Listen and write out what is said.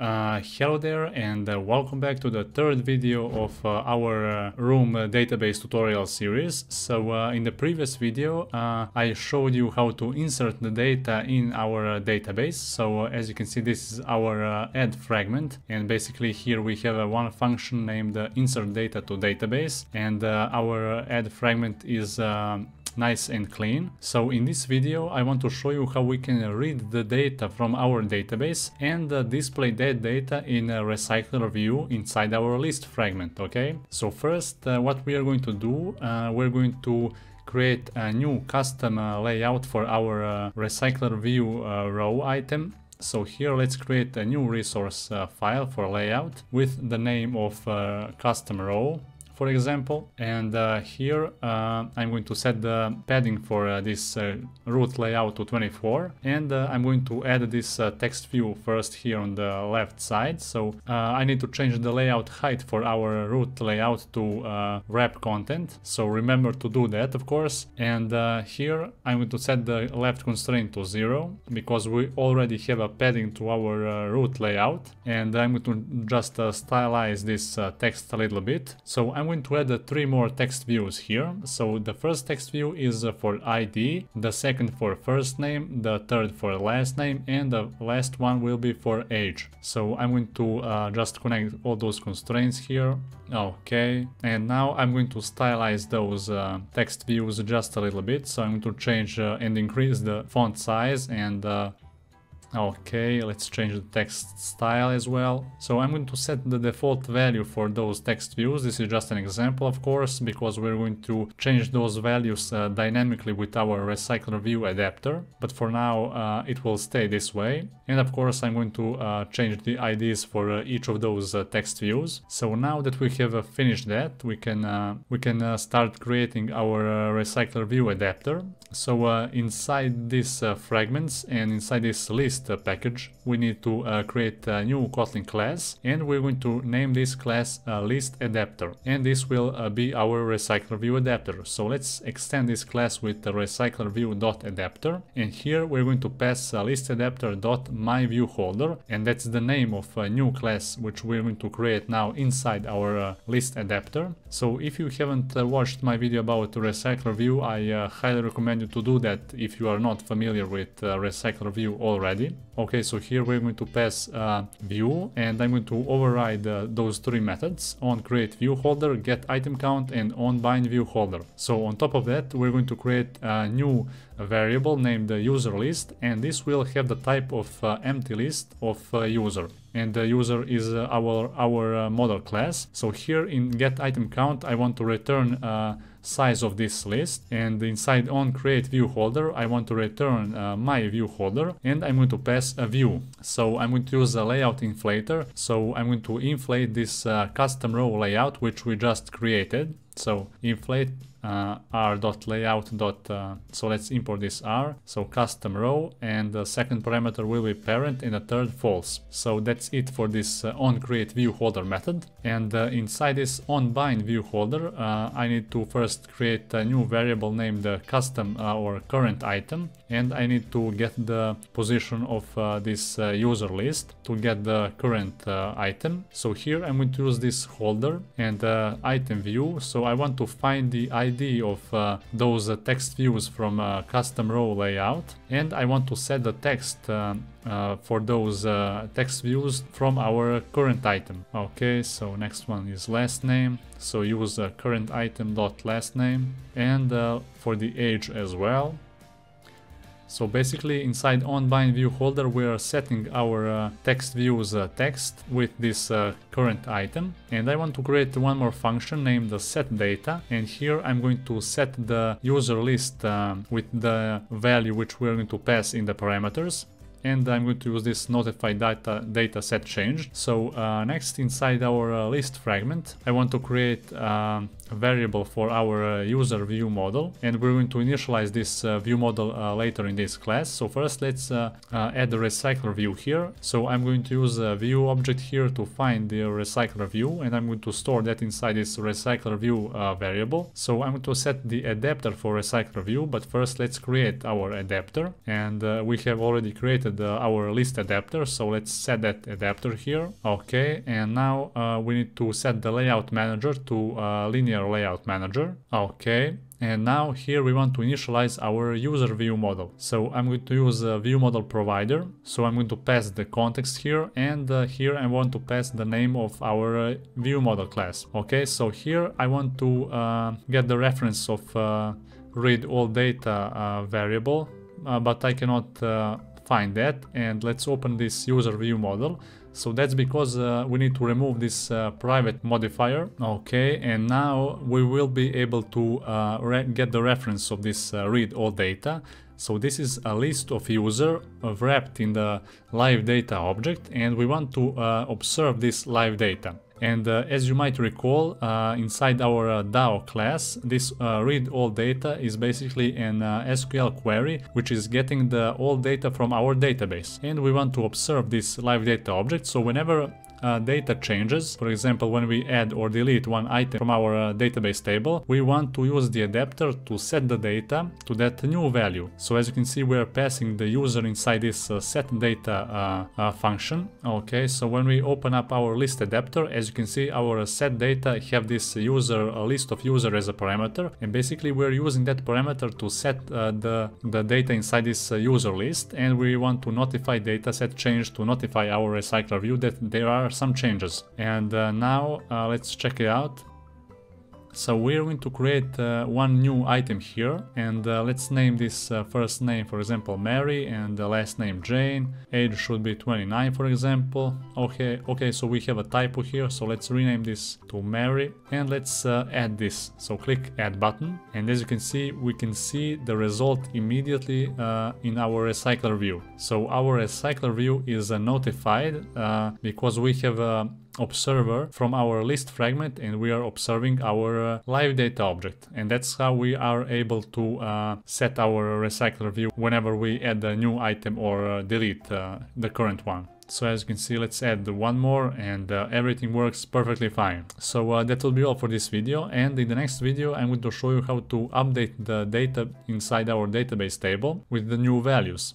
Uh, hello there and uh, welcome back to the third video of uh, our uh, room database tutorial series. So uh, in the previous video uh, I showed you how to insert the data in our database. So as you can see this is our add fragment and basically here we have one function named insert data to database and our add fragment is nice and clean. So in this video I want to show you how we can read the data from our database and uh, display that data in a recycler view inside our list fragment, okay? So first uh, what we are going to do, uh, we're going to create a new custom uh, layout for our uh, recycler view uh, row item so here let's create a new resource uh, file for layout with the name of uh, custom row for example. And uh, here uh, I'm going to set the padding for uh, this uh, root layout to 24. And uh, I'm going to add this text view first here on the left side. So I need to change the layout height for our root layout to wrap content. So remember to do that, of course. And here I'm going to set the left constraint to 0 because we already have a padding to our root layout. And I'm going to just stylize this text a little bit. So I'm going to add three more text views here. So the first text view is for ID, the second for first name, the third for last name, and the last one will be for age. So I'm going to uh, just connect all those constraints here. Okay. And now I'm going to stylize those uh, text views just a little bit. So I'm going to change uh, and increase the font size and uh, Okay, let's change the text style as well. So I'm going to set the default value for those text views. This is just an example, of course, because we're going to change those values uh, dynamically with our recycler view adapter. But for now, uh, it will stay this way. And of course, I'm going to uh, change the IDs for uh, each of those uh, text views. So now that we have uh, finished that, we can we can start creating our recycler view adapter. So inside these fragments and inside this list the uh, package, we need to uh, create a new Kotlin class and we're going to name this class uh, list adapter. And this will be our recycler view adapter. So let's extend this class with the recycler view dot adapter. And here we're going to pass list adapter dot my view holder. And that's the name of a new class which we're going to create now inside our list adapter. So if you haven't watched my video about recycler view, I highly recommend you to do that if you are not familiar with recycler view already. Okay, so here we're going to pass uh, view and I'm going to override uh, those three methods on create view holder, get item count and on bind view holder. So on top of that, we're going to create a uh, new a variable named user list and this will have the type of uh, empty list of uh, user and the user is uh, our our uh, model class so here in get item count i want to return uh, size of this list and inside on create view holder I want to return uh, my view holder and I'm going to pass a view. So I'm going to use a layout inflator. So I'm going to inflate this uh, custom row layout which we just created. So inflate uh, r.layout. Uh, so let's import this r. So custom row and the second parameter will be parent and the third false. So that's it for this uh, on create view holder method. And uh, inside this on bind view holder, uh, I need to first create a new variable named custom uh, or current item. And I need to get the position of uh, this user list to get the current item. So here I'm going to use this holder and item view. So I want to find the item ID of uh, those uh, text views from custom row layout and I want to set the text uh, uh, for those text views from our current item. Okay, so next one is last name. So use uh, current item dot last name and for the age as well. So basically inside onBindViewHolder, view holder we are setting our uh, text views uh, text with this uh, current item and I want to create one more function named set data and here I'm going to set the user list um, with the value which we're going to pass in the parameters and I'm going to use this notify data, data set change. So uh, next inside our uh, list fragment, I want to create uh, a variable for our uh, user view model and we're going to initialize this uh, view model uh, later in this class. So first let's add the recycler view here. So I'm going to use a view object here to find the recycler view and I'm going to store that inside this recycler view variable. So I'm going to set the adapter for recycler view, but first let's create our adapter and we have already created uh, our list adapter, so let's set that adapter here. Okay, and now uh, we need to set the layout manager to uh, linear layout manager. Okay, and now here we want to initialize our user view model. So I'm going to use a view model provider. So I'm going to pass the context here and uh, here I want to pass the name of our uh, view model class. Okay, so here I want to uh, get the reference of uh, read all data uh, variable, uh, but I cannot find that and let's open this user view model. So that's because uh, we need to remove this uh, private modifier. Okay, and now we will be able to uh, get the reference of this uh, read all data. So this is a list of user wrapped in the live data object and we want to uh, observe this live data. And uh, as you might recall, uh, inside our uh, DAO class, this uh, read all data is basically an uh, SQL query, which is getting the all data from our database. And we want to observe this live data object. So whenever uh, data changes. For example, when we add or delete one item from our uh, database table, we want to use the adapter to set the data to that new value. So as you can see, we are passing the user inside this uh, set data uh, uh, function. Okay, so when we open up our list adapter, as you can see, our uh, set data have this user list of user as a parameter. And basically we're using that parameter to set the, the data inside this user list. And we want to notify dataset change to notify our recycler view that there are some changes and uh, now uh, let's check it out so we're going to create uh, one new item here and uh, let's name this uh, first name for example Mary and the last name Jane. Age should be 29 for example. Okay, okay, so we have a typo here so let's rename this to Mary and let's uh, add this. So click add button and as you can see we can see the result immediately uh, in our recycler view. So our recycler view is uh, notified because we have observer from our list fragment and we are observing our uh, live data object. And that's how we are able to uh, set our recycler view whenever we add a new item or uh, delete uh, the current one. So as you can see, let's add one more and uh, everything works perfectly fine. So uh, that will be all for this video and in the next video I'm going to show you how to update the data inside our database table with the new values.